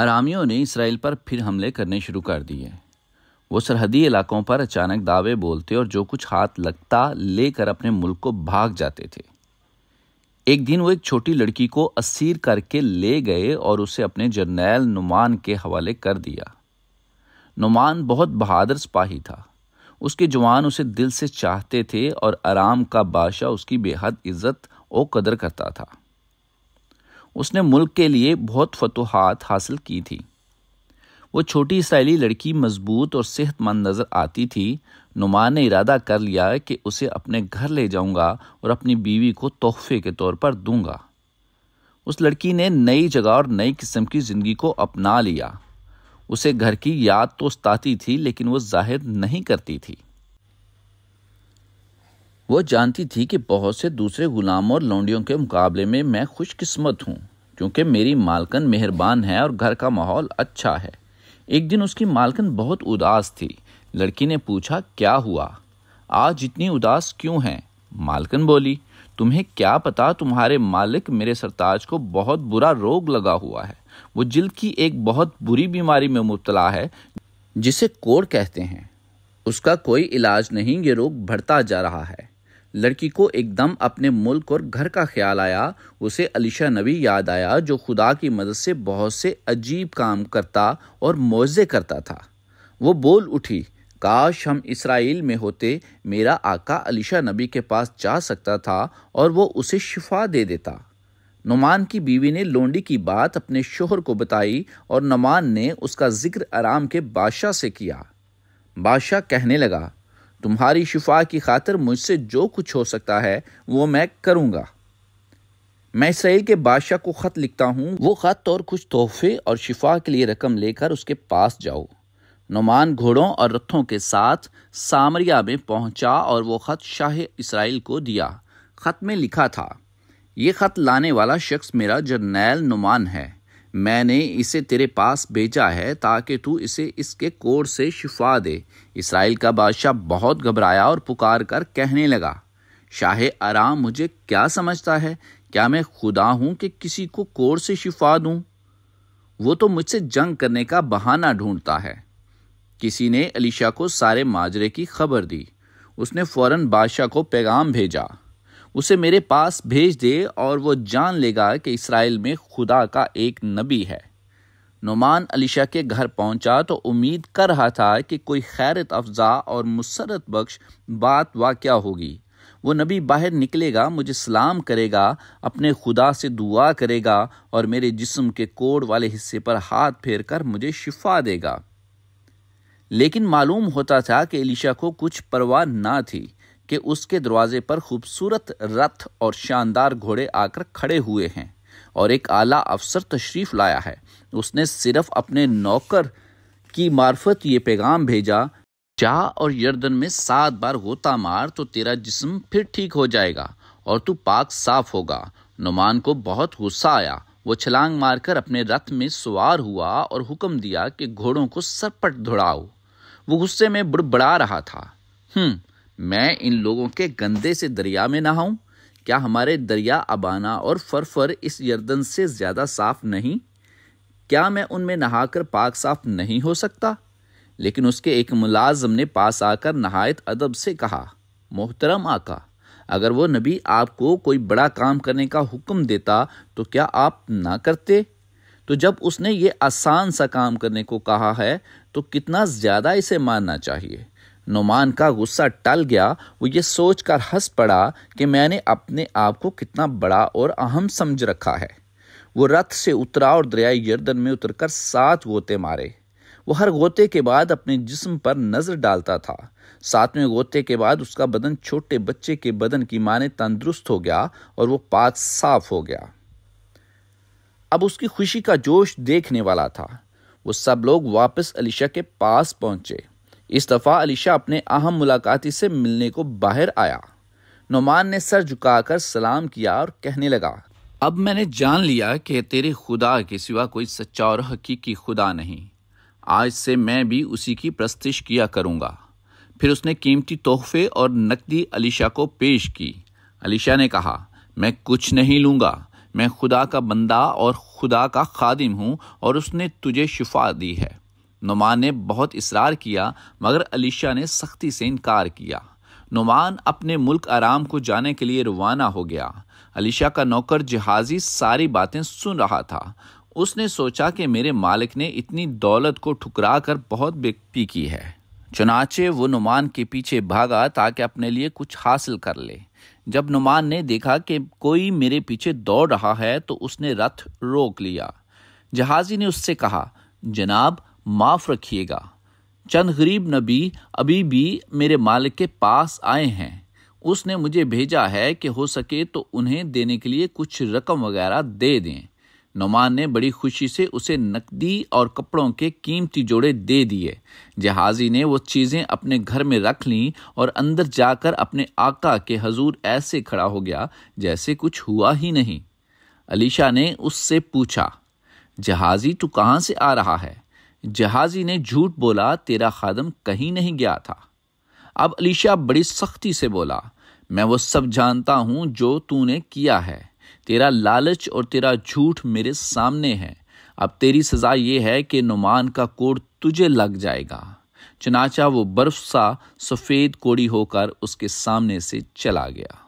आरामियों ने इसराइल पर फिर हमले करने शुरू कर दिए वो सरहदी इलाकों पर अचानक दावे बोलते और जो कुछ हाथ लगता लेकर अपने मुल्क को भाग जाते थे एक दिन वो एक छोटी लड़की को असीर करके ले गए और उसे अपने जर्नैल नुमान के हवाले कर दिया नुमान बहुत बहादुर सिपाही था उसके जवान उसे दिल से चाहते थे और आराम का बादशाह उसकी बेहद इज्जत और कदर करता था उसने मुल्क के लिए बहुत फतूहत हासिल की थी वो छोटी इसराइली लड़की मजबूत और सेहतमंद नज़र आती थी नुमा ने इरादा कर लिया कि उसे अपने घर ले जाऊंगा और अपनी बीवी को तोहफे के तौर पर दूंगा उस लड़की ने नई जगह और नई किस्म की ज़िंदगी को अपना लिया उसे घर की याद तो सताती थी लेकिन वो जाहिर नहीं करती थी वो जानती थी कि बहुत से दूसरे गुलाम और लौंडियों के मुकाबले में मैं खुशकिस्मत हूँ क्योंकि मेरी मालकन मेहरबान है और घर का माहौल अच्छा है एक दिन उसकी मालकन बहुत उदास थी लड़की ने पूछा क्या हुआ आज इतनी उदास क्यों हैं मालकन बोली तुम्हें क्या पता तुम्हारे मालिक मेरे सरताज को बहुत बुरा रोग लगा हुआ है वो जिल्द की एक बहुत बुरी बीमारी में मुबतला है जिसे कोड़ कहते हैं उसका कोई इलाज नहीं ये रोग बढ़ता जा रहा है लड़की को एकदम अपने मुल्क और घर का ख्याल आया उसे अलीशा नबी याद आया जो खुदा की मदद से बहुत से अजीब काम करता और मुआवजे करता था वो बोल उठी काश हम इसराइल में होते मेरा आका अलीशा नबी के पास जा सकता था और वो उसे शिफा दे देता नुमान की बीवी ने लोंडी की बात अपने शोहर को बताई और नुमान ने उसका जिक्र आराम के बादशाह से किया बादशाह कहने लगा तुम्हारी शिफा की खातर मुझसे जो कुछ हो सकता है वो मैं करूँगा मैं इसराइल के बादशाह को ख़त लिखता हूँ वो ख़त और कुछ तोहफे और शिफा के लिए रकम लेकर उसके पास जाओ नुमान घोड़ों और रथों के साथ सामरिया में पहुंचा और वो ख़त शाह इसराइल को दिया ख़त में लिखा था ये ख़त लाने वाला शख्स मेरा जर्नैल नुमान है मैंने इसे तेरे पास भेजा है ताकि तू इसे इसके कोर से शिफा दे इसराइल का बादशाह बहुत घबराया और पुकार कर कहने लगा शाह आराम मुझे क्या समझता है क्या मैं खुदा हूँ कि किसी को कोर से शिफा दूँ वो तो मुझसे जंग करने का बहाना ढूंढता है किसी ने अलीशा को सारे माजरे की खबर दी उसने फौरन बादशाह को पैगाम भेजा उसे मेरे पास भेज दे और वो जान लेगा कि इसराइल में खुदा का एक नबी है नुमान अलीशा के घर पहुंचा तो उम्मीद कर रहा था कि कोई खैरत अफजा और मुसरत बख्श बात वाक्य होगी वो नबी बाहर निकलेगा मुझे सलाम करेगा अपने खुदा से दुआ करेगा और मेरे जिस्म के कोड वाले हिस्से पर हाथ फेर कर मुझे शिफा देगा लेकिन मालूम होता था कि एलिशा को कुछ परवाह ना थी कि उसके दरवाजे पर खूबसूरत रथ और शानदार घोड़े आकर खड़े हुए हैं और एक आला अफसर तशरीफ़ लाया है उसने सिर्फ अपने नौकर की मार्फत ये पैगाम भेजा जा और यर्दन में सात बार गोता मार तो तेरा जिस्म फिर ठीक हो जाएगा और तू पाक साफ होगा नुमान को बहुत गुस्सा आया वो छलांग मारकर अपने रथ में सवार हुआ और हुक्म दिया कि घोड़ों को सरपट दौड़ाओ वो गुस्से में बुड़बड़ा रहा था हम्म मैं इन लोगों के गंदे से दरिया में नहाऊं क्या हमारे दरिया अबाना और फरफर इस यर्दन से ज़्यादा साफ नहीं क्या मैं उनमें नहाकर पाक साफ नहीं हो सकता लेकिन उसके एक मुलाजम ने पास आकर नहायत अदब से कहा मोहतरम आका अगर वो नबी आपको कोई बड़ा काम करने का हुक्म देता तो क्या आप ना करते तो जब उसने ये आसान सा काम करने को कहा है तो कितना ज़्यादा इसे मानना चाहिए नुमान का गुस्सा टल गया वो ये सोच कर हंस पड़ा कि मैंने अपने आप को कितना बड़ा और अहम समझ रखा है वो रथ से उतरा और दरियाई गर्दन में उतरकर सात गोते मारे वो हर गोते के बाद अपने जिस्म पर नज़र डालता था सातवें गोते के बाद उसका बदन छोटे बच्चे के बदन की माने तंदुरुस्त हो गया और वो पात साफ हो गया अब उसकी खुशी का जोश देखने वाला था वो सब लोग वापस अलीशा के पास पहुंचे इस दफ़ा अलीशा अपने अहम मुलाकाती से मिलने को बाहर आया नुमान ने सर झुकाकर सलाम किया और कहने लगा अब मैंने जान लिया कि तेरे खुदा के सिवा कोई सच्चा और हकीकी खुदा नहीं आज से मैं भी उसी की प्रस्तिश किया करूँगा फिर उसने कीमती तोहफे और नकदी अलीशा को पेश की अलीशा ने कहा मैं कुछ नहीं लूंगा मैं खुदा का बंदा और खुदा का खादिम हूँ और उसने तुझे शिफा दी है नुमान ने बहुत इसरार किया मगर अलीशा ने सख्ती से इनकार किया नुमान अपने मुल्क आराम को जाने के लिए रवाना हो गया अलीशा का नौकर जहाजी सारी बातें सुन रहा था उसने सोचा कि मेरे मालिक ने इतनी दौलत को ठुकरा कर बहुत बेपी की है चुनाचे वो नुमान के पीछे भागा ताकि अपने लिए कुछ हासिल कर ले जब नुमान ने देखा कि कोई मेरे पीछे दौड़ रहा है तो उसने रथ रोक लिया जहाजी ने उससे कहा जनाब माफ़ रखिएगा चंद गरीब नबी अभी भी मेरे मालिक के पास आए हैं उसने मुझे भेजा है कि हो सके तो उन्हें देने के लिए कुछ रकम वगैरह दे दें नुमान ने बड़ी खुशी से उसे नकदी और कपड़ों के कीमती जोड़े दे दिए जहाज़ी ने वो चीज़ें अपने घर में रख लीं और अंदर जाकर अपने आका के हजूर ऐसे खड़ा हो गया जैसे कुछ हुआ ही नहीं अलीशा ने उससे पूछा जहाज़ी तू कहाँ से आ रहा है जहाजी ने झूठ बोला तेरा खादम कहीं नहीं गया था अब अलीशा बड़ी सख्ती से बोला मैं वो सब जानता हूं जो तूने किया है तेरा लालच और तेरा झूठ मेरे सामने है अब तेरी सज़ा ये है कि नुमान का कोड तुझे लग जाएगा चनाचा वो बर्फ सा सफ़ेद कोड़ी होकर उसके सामने से चला गया